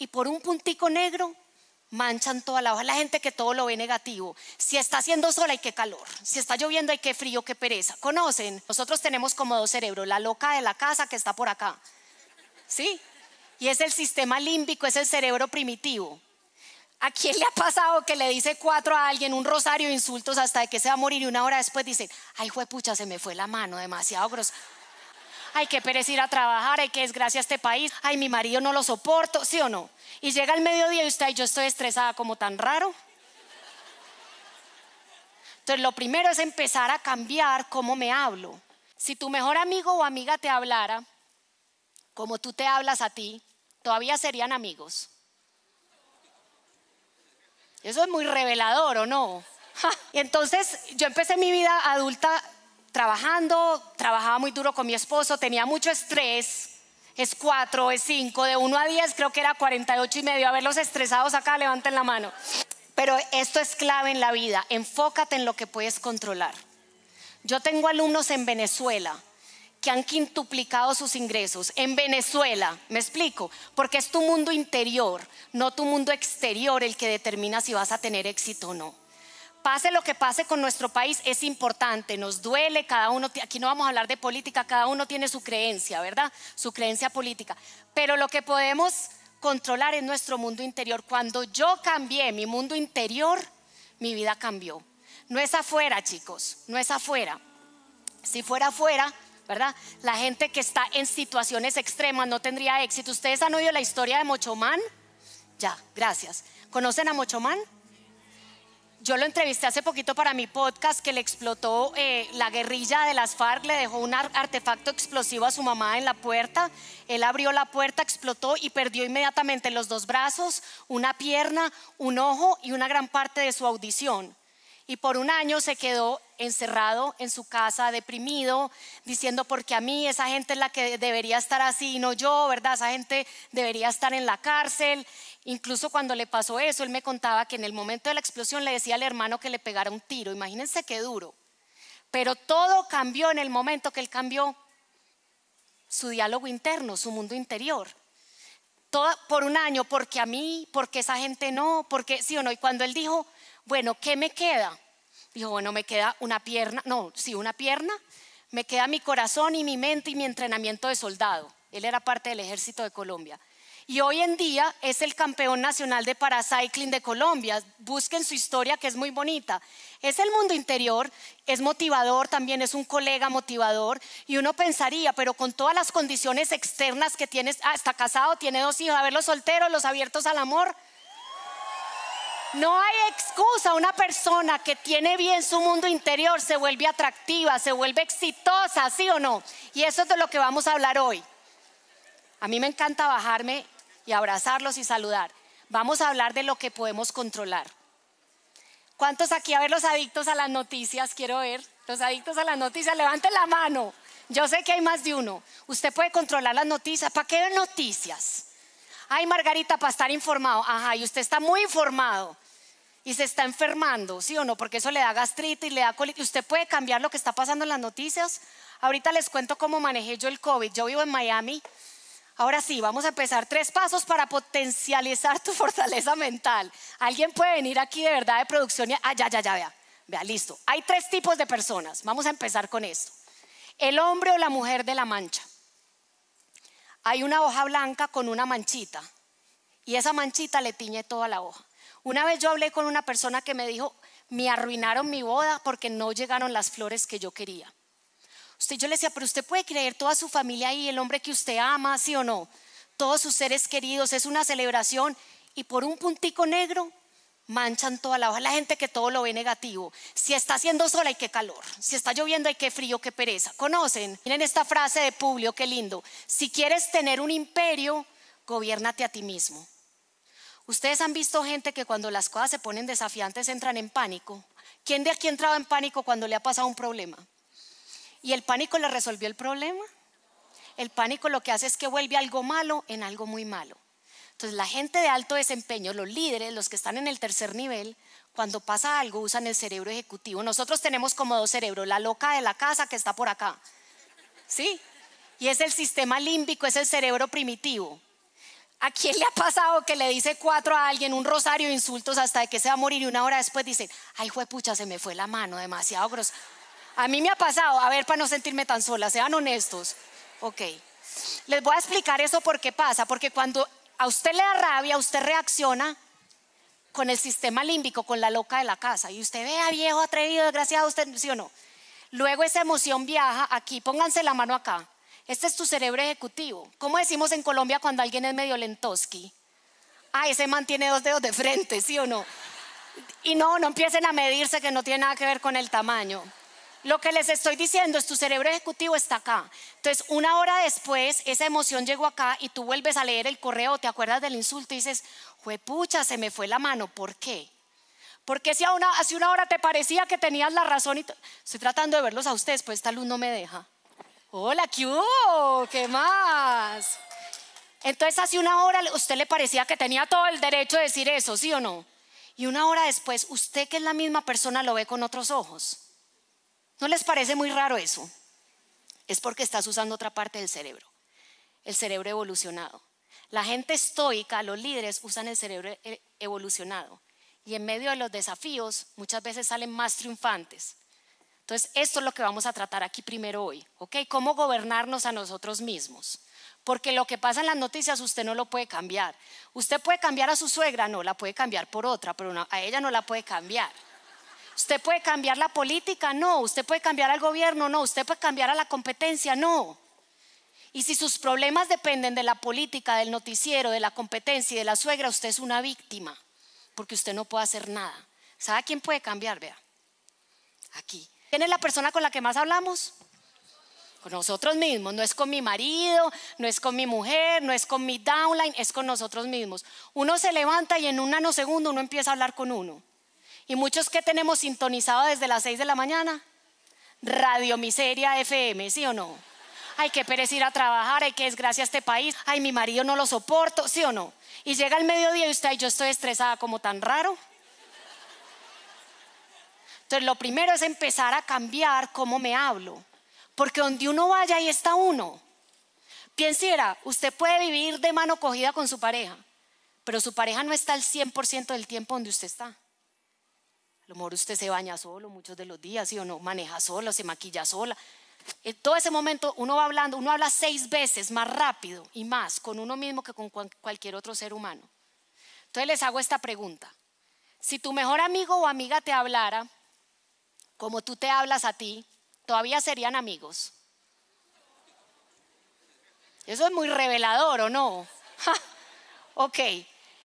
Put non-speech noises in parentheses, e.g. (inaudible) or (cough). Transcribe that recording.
y por un puntico negro manchan toda la hoja. La gente que todo lo ve negativo. Si está haciendo sol hay que calor. Si está lloviendo hay que frío, qué pereza. ¿Conocen? Nosotros tenemos como dos cerebros. La loca de la casa que está por acá. ¿Sí? Y es el sistema límbico, es el cerebro primitivo. ¿A quién le ha pasado que le dice cuatro a alguien un rosario de insultos hasta de que se va a morir y una hora después dicen, ay, juepucha, se me fue la mano, demasiado grosso ay, qué perecir a trabajar, ay, qué desgracia este país, ay, mi marido no lo soporto, ¿sí o no? Y llega el mediodía y usted, ay, yo estoy estresada como tan raro. Entonces, lo primero es empezar a cambiar cómo me hablo. Si tu mejor amigo o amiga te hablara como tú te hablas a ti, todavía serían amigos. Eso es muy revelador, ¿o no? (laughs) y entonces yo empecé mi vida adulta trabajando, trabajaba muy duro con mi esposo, tenía mucho estrés, es cuatro, es cinco. de uno a diez, creo que era 48 y medio, a ver los estresados acá, levanten la mano. Pero esto es clave en la vida, enfócate en lo que puedes controlar. Yo tengo alumnos en Venezuela que han quintuplicado sus ingresos en Venezuela, me explico, porque es tu mundo interior, no tu mundo exterior el que determina si vas a tener éxito o no pase lo que pase con nuestro país, es importante, nos duele, cada uno, aquí no vamos a hablar de política, cada uno tiene su creencia, ¿verdad? Su creencia política. Pero lo que podemos controlar es nuestro mundo interior. Cuando yo cambié mi mundo interior, mi vida cambió. No es afuera, chicos, no es afuera. Si fuera afuera, ¿verdad? La gente que está en situaciones extremas no tendría éxito. ¿Ustedes han oído la historia de Mochomán? Ya, gracias. ¿Conocen a Mochomán? Yo lo entrevisté hace poquito para mi podcast que le explotó eh, la guerrilla de las FARC, le dejó un artefacto explosivo a su mamá en la puerta. Él abrió la puerta, explotó y perdió inmediatamente los dos brazos, una pierna, un ojo y una gran parte de su audición y por un año se quedó encerrado en su casa, deprimido, diciendo, porque a mí esa gente es la que debería estar así y no yo, ¿verdad? Esa gente debería estar en la cárcel. Incluso cuando le pasó eso, él me contaba que en el momento de la explosión le decía al hermano que le pegara un tiro, imagínense qué duro. Pero todo cambió en el momento que él cambió su diálogo interno, su mundo interior. Todo, por un año, porque a mí, porque esa gente no, porque sí o no. Y cuando él dijo, bueno, ¿qué me queda? Dijo, bueno, me queda una pierna, no, sí, una pierna, me queda mi corazón y mi mente y mi entrenamiento de soldado. Él era parte del ejército de Colombia. Y hoy en día es el campeón nacional de paracycling de Colombia. Busquen su historia que es muy bonita. Es el mundo interior, es motivador, también es un colega motivador. Y uno pensaría, pero con todas las condiciones externas que tienes, ah, está casado, tiene dos hijos, a ver los solteros, los abiertos al amor, no hay excusa. Una persona que tiene bien su mundo interior se vuelve atractiva, se vuelve exitosa, ¿sí o no? Y eso es de lo que vamos a hablar hoy. A mí me encanta bajarme y abrazarlos y saludar. Vamos a hablar de lo que podemos controlar. ¿Cuántos aquí a ver los adictos a las noticias? Quiero ver. Los adictos a las noticias, levanten la mano. Yo sé que hay más de uno. Usted puede controlar las noticias. ¿Para qué ver noticias? Ay, Margarita, para estar informado. Ajá, y usted está muy informado y se está enfermando, ¿sí o no? Porque eso le da gastritis, le da colitis. Usted puede cambiar lo que está pasando en las noticias. Ahorita les cuento cómo manejé yo el COVID. Yo vivo en Miami. Ahora sí, vamos a empezar tres pasos para potencializar tu (laughs) fortaleza mental. Alguien puede venir aquí de verdad de producción y ah, ya, ya, ya, vea, vea, listo. Hay tres tipos de personas. Vamos a empezar con esto. El hombre o la mujer de la mancha hay una hoja blanca con una manchita y esa manchita le tiñe toda la hoja. Una vez yo hablé con una persona que me dijo, me arruinaron mi boda porque no llegaron las flores que yo quería. Usted, yo le decía, pero usted puede creer toda su familia y el hombre que usted ama, sí o no, todos sus seres queridos, es una celebración y por un puntico negro manchan toda la hoja. La gente que todo lo ve negativo. Si está haciendo sol, hay que calor. Si está lloviendo, hay que frío, qué pereza. ¿Conocen? Miren esta frase de Publio, qué lindo. Si quieres tener un imperio, gobiernate a ti mismo. Ustedes han visto gente que cuando las cosas se ponen desafiantes entran en pánico. ¿Quién de aquí entraba en pánico cuando le ha pasado un problema? ¿Y el pánico le resolvió el problema? El pánico lo que hace es que vuelve algo malo en algo muy malo. Entonces la gente de alto desempeño, los líderes, los que están en el tercer nivel, cuando pasa algo usan el cerebro ejecutivo. Nosotros tenemos como dos cerebros, la loca de la casa que está por acá. ¿Sí? Y es el sistema límbico, es el cerebro primitivo. ¿A quién le ha pasado que le dice cuatro a alguien un rosario de insultos hasta de que se va a morir y una hora después dice, ay, pucha, se me fue la mano, demasiado grosso! A mí me ha pasado, a ver, para no sentirme tan sola, sean honestos. Ok. Les voy a explicar eso por qué pasa, porque cuando a usted le da rabia, usted reacciona con el sistema límbico, con la loca de la casa. Y usted vea, viejo atrevido, desgraciado, usted, ¿sí o no? Luego esa emoción viaja aquí, pónganse la mano acá. Este es tu cerebro ejecutivo. ¿Cómo decimos en Colombia cuando alguien es medio lentoski? Ah, ese man tiene dos dedos de frente, ¿sí o no? Y no, no empiecen a medirse que no tiene nada que ver con el tamaño. Lo que les estoy diciendo es tu cerebro ejecutivo está acá. Entonces, una hora después, esa emoción llegó acá y tú vuelves a leer el correo, te acuerdas del insulto y dices, juepucha, se me fue la mano. ¿Por qué? Porque si hace una hora te parecía que tenías la razón y estoy tratando de verlos a ustedes, pues esta luz no me deja. Hola, ¿qué ¿Qué más? Entonces, hace una hora usted le parecía que tenía todo el derecho de decir eso, ¿sí o no? Y una hora después, usted que es la misma persona lo ve con otros ojos. ¿No les parece muy raro eso? Es porque estás usando otra parte del cerebro, el cerebro evolucionado. La gente estoica, los líderes, usan el cerebro eh, evolucionado y en medio de los desafíos muchas veces salen más triunfantes. Entonces, esto es lo que vamos a tratar aquí primero hoy, ¿ok? Cómo gobernarnos a nosotros mismos. Porque lo que pasa en las noticias usted no lo puede cambiar. Usted puede cambiar a su suegra, no, la puede cambiar por otra, pero a ella no la puede cambiar. Usted puede cambiar la política, no. Usted puede cambiar al gobierno, no. Usted puede cambiar a la competencia, no. Y si sus problemas dependen de la política, del noticiero, de la competencia y de la suegra, usted es una víctima, porque usted no puede hacer nada. ¿Sabe quién puede cambiar? Vea. Aquí. ¿Quién es la persona con la que más hablamos? Con nosotros mismos. No es con mi marido, no es con mi mujer, no es con mi downline, es con nosotros mismos. Uno se levanta y en un nanosegundo uno empieza a hablar con uno. Y muchos que tenemos sintonizado desde las 6 de la mañana, Radio Miseria FM, ¿sí o no? Hay que perecer a trabajar, hay qué desgracia este país, ay, mi marido no lo soporto, ¿sí o no? Y llega el mediodía y usted, yo estoy estresada como tan raro. Entonces, lo primero es empezar a cambiar cómo me hablo, porque donde uno vaya, ahí está uno. Piensiera, usted puede vivir de mano cogida con su pareja, pero su pareja no está al 100% del tiempo donde usted está lo mejor usted se baña solo muchos de los días, ¿sí o no? Maneja solo, se maquilla sola. En todo ese momento uno va hablando, uno habla seis veces más rápido y más con uno mismo que con cualquier otro ser humano. Entonces les hago esta pregunta. Si tu mejor amigo o amiga te hablara como tú te hablas a ti, ¿todavía serían amigos? Eso es muy revelador, ¿o no? (laughs) ok.